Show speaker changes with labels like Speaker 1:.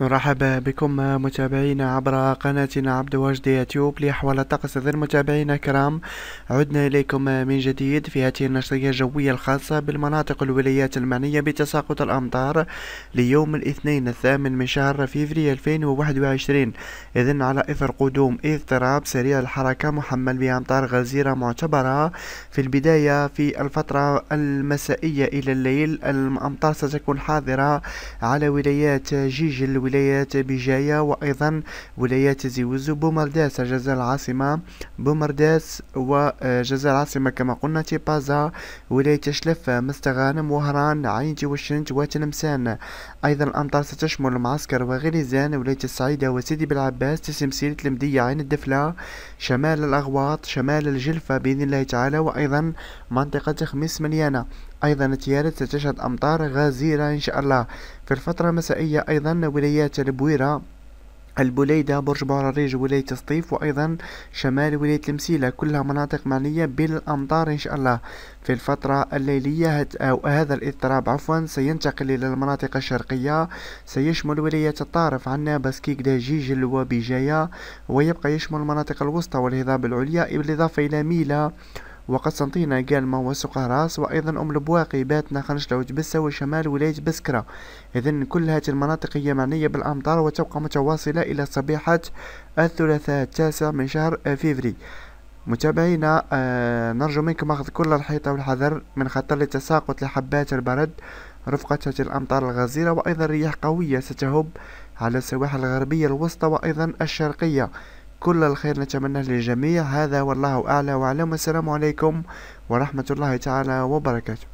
Speaker 1: نرحب بكم متابعينا عبر قناتنا عبد واجد يوتيوب لأحوال الطقس ذي المتابعين الكرام عدنا إليكم من جديد في هذه النشرية الجوية الخاصة بالمناطق الولايات المعنية بتساقط الأمطار ليوم الاثنين الثامن من شهر فيفري 2021 إذن على إثر قدوم اضطراب سريع الحركة محمل بأمطار غزيرة معتبرة في البداية في الفترة المسائية إلى الليل الأمطار ستكون حاضرة على ولايات جيجل ولاية بجاية وأيضا ولاية زيوزو بومرداس الجزائر العاصمة بومرداس وجزائر العاصمة كما قلنا تيبازا ولاية شلف مستغانم وهران عينتي وشنت وتلمسان أيضا الأمطار ستشمل معسكر وغليزان ولاية السعيدة وسيدي بالعباس تسمسيرة المدية عين الدفلة شمال الأغواط شمال الجلفة بإذن الله تعالى وأيضا منطقة خميس مليانة أيضا تيارة ستشهد أمطار غزيرة إن شاء الله في الفترة المسائية أيضا ولايات البويرة البليدة برج بعراريج ولاية سطيف وأيضا شمال ولاية المسيلة كلها مناطق معنية بالأمطار إن شاء الله في الفترة الليلية أو هذا الاضطراب عفوا سينتقل إلى المناطق الشرقية سيشمل ولاية الطارف عنا بسكيك دجيجل وبجاية ويبقى يشمل المناطق الوسطى والهضاب العليا بالإضافة إلى ميلا وقسنطينة قال ما هو سوق هراس وأيضا أم البواقي باتنا خنشلة وجبسة وشمال ولاية بسكرة إذن كل هذه المناطق هي معنية بالأمطار وتبقى متواصلة إلى صبيحة الثلاثاء التاسع من شهر فيفري متابعينا آه نرجو منكم أخذ كل الحيطة والحذر من خطر التساقط لحبات البرد رفقة الأمطار الغزيرة وأيضا رياح قوية ستهب على السواحل الغربية الوسطى وأيضا الشرقية كل الخير نتمناه للجميع هذا والله أعلى وأعلم السلام عليكم ورحمة الله تعالى وبركاته